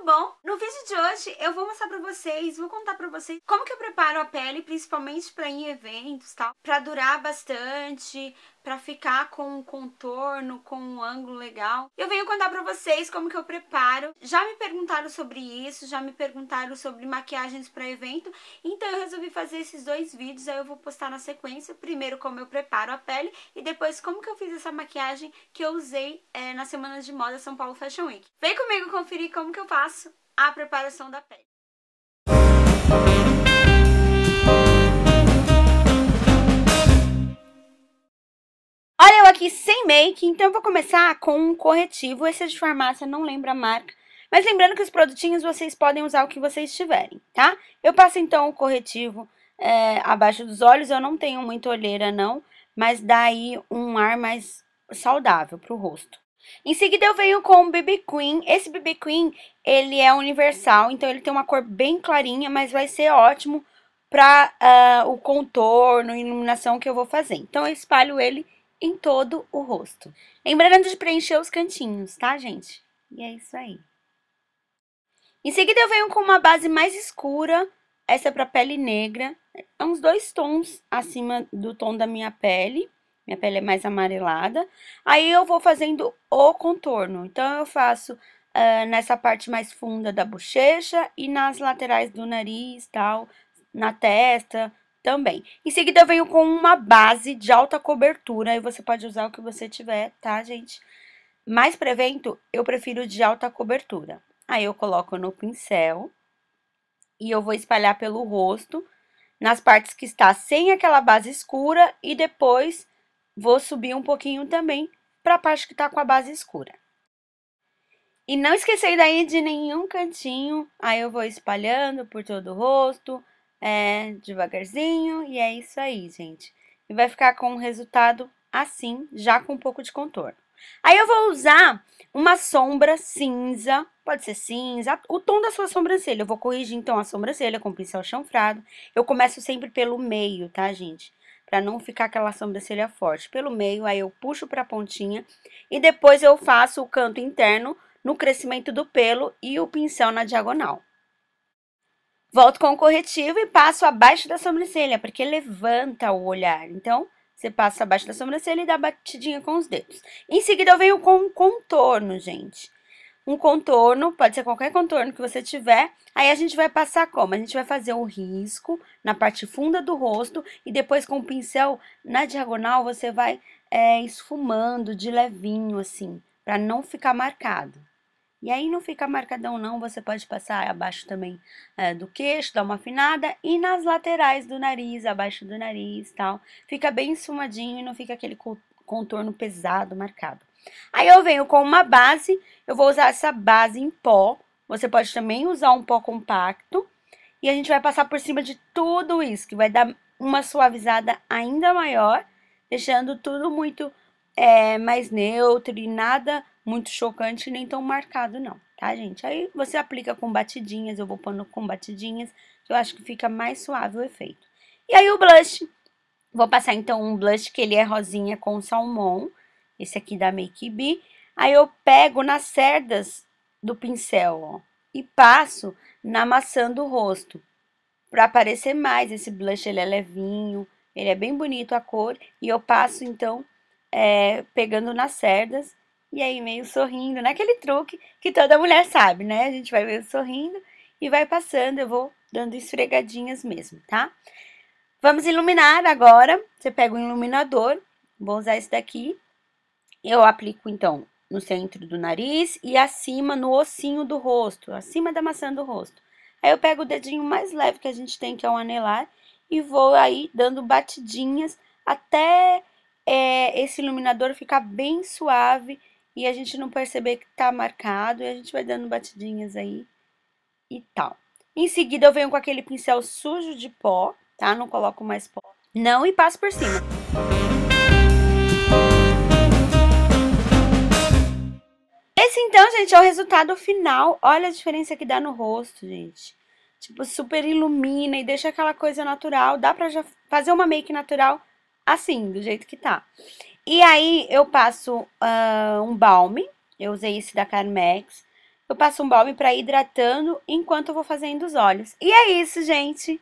tudo bom? No vídeo de hoje eu vou mostrar pra vocês, vou contar pra vocês como que eu preparo a pele, principalmente pra ir em eventos e tal, pra durar bastante, para ficar com um contorno, com um ângulo legal. Eu venho contar para vocês como que eu preparo. Já me perguntaram sobre isso, já me perguntaram sobre maquiagens para evento, então eu resolvi fazer esses dois vídeos, aí eu vou postar na sequência, primeiro como eu preparo a pele e depois como que eu fiz essa maquiagem que eu usei é, eh, semana de moda São Paulo Fashion Week. Vem comigo conferir como que eu faço a preparação da pele. aqui sem make, então eu vou começar com um corretivo. Esse é de farmácia, não lembro a marca. Mas lembrando que os produtinhos vocês podem usar o que vocês tiverem, tá? Eu passo então o corretivo é, abaixo dos olhos, eu não tenho muita olheira não, mas dá aí um ar mais saudável pro rosto. Em seguida eu venho com o BB Queen. Esse BB Queen, ele é universal, então ele tem uma cor bem clarinha, mas vai ser ótimo para uh, ah, o contorno, iluminação que eu vou fazer. Então eu espalho ele em todo o rosto. Lembrando de preencher os cantinhos, tá, gente? E é isso aí. Em seguida, eu venho com uma base mais escura, essa é pra pele negra. É uns dois tons acima do tom da minha pele. Minha pele é mais amarelada. Aí eu vou fazendo o contorno. Então, eu faço uh, nessa parte mais funda da bochecha e nas laterais do nariz, tal, na testa, também. Em seguida, eu venho com uma base de alta cobertura, Aí você pode usar o que você tiver, tá, gente? Mas para evento, eu prefiro de alta cobertura. Aí eu coloco no pincel e eu vou espalhar pelo rosto, nas partes que está sem aquela base escura, e depois vou subir um pouquinho também para a parte que está com a base escura. E não esquecer daí de nenhum cantinho, aí eu vou espalhando por todo o rosto, é, devagarzinho, e é isso aí, gente. E vai ficar com um resultado assim, já com um pouco de contorno. Aí eu vou usar uma sombra cinza, pode ser cinza, o tom da sua sobrancelha. Eu vou corrigir então a sobrancelha com pincel chanfrado. Eu começo sempre pelo meio, tá, gente? Pra não ficar aquela sobrancelha forte. Pelo meio, aí eu puxo pra pontinha e depois eu faço o canto interno no crescimento do pelo e o pincel na diagonal. Volto com o corretivo e passo abaixo da sobrancelha, porque levanta o olhar. Então, você passa abaixo da sobrancelha e dá batidinha com os dedos. Em seguida, eu venho com um contorno, gente. Um contorno, pode ser qualquer contorno que você tiver. Aí a gente vai passar como? A gente vai fazer o um risco na parte funda do rosto e depois com o pincel na diagonal você vai é, esfumando de levinho, assim, para não ficar marcado. E aí não fica marcadão não, você pode passar abaixo também é, do queixo, dar uma afinada e nas laterais do nariz, abaixo do nariz tal. Fica bem esfumadinho e não fica aquele contorno pesado, marcado. Aí eu venho com uma base, eu vou usar essa base em pó, você pode também usar um pó compacto. E a gente vai passar por cima de tudo isso, que vai dar uma suavizada ainda maior, deixando tudo muito é, mais neutro e nada muito chocante nem tão marcado não, tá gente? Aí você aplica com batidinhas, eu vou pondo com batidinhas, eu acho que fica mais suave o efeito. E aí o blush, vou passar então um blush que ele é rosinha com salmão, esse aqui da Make Be. Aí eu pego nas cerdas do pincel, ó, e passo na maçã do rosto, para aparecer mais. Esse blush ele é levinho, ele é bem bonito a cor, e eu passo então é, pegando nas cerdas e aí, meio sorrindo, naquele né? truque que toda mulher sabe, né? A gente vai meio sorrindo e vai passando, eu vou dando esfregadinhas mesmo, tá? Vamos iluminar agora. Você pega o iluminador, vou usar esse daqui. Eu aplico, então, no centro do nariz e acima no ossinho do rosto, acima da maçã do rosto. Aí eu pego o dedinho mais leve que a gente tem, que é o anelar, e vou aí dando batidinhas até é, esse iluminador ficar bem suave e a gente não perceber que tá marcado, e a gente vai dando batidinhas aí e tal. Em seguida, eu venho com aquele pincel sujo de pó, tá? Não coloco mais pó. Não, e passo por cima. Esse, então, gente, é o resultado final. Olha a diferença que dá no rosto, gente. Tipo, super ilumina e deixa aquela coisa natural. Dá pra já fazer uma make natural assim, do jeito que tá. E aí eu passo uh, um balme, eu usei esse da Carmex. Eu passo um balme para hidratando enquanto eu vou fazendo os olhos. E é isso, gente!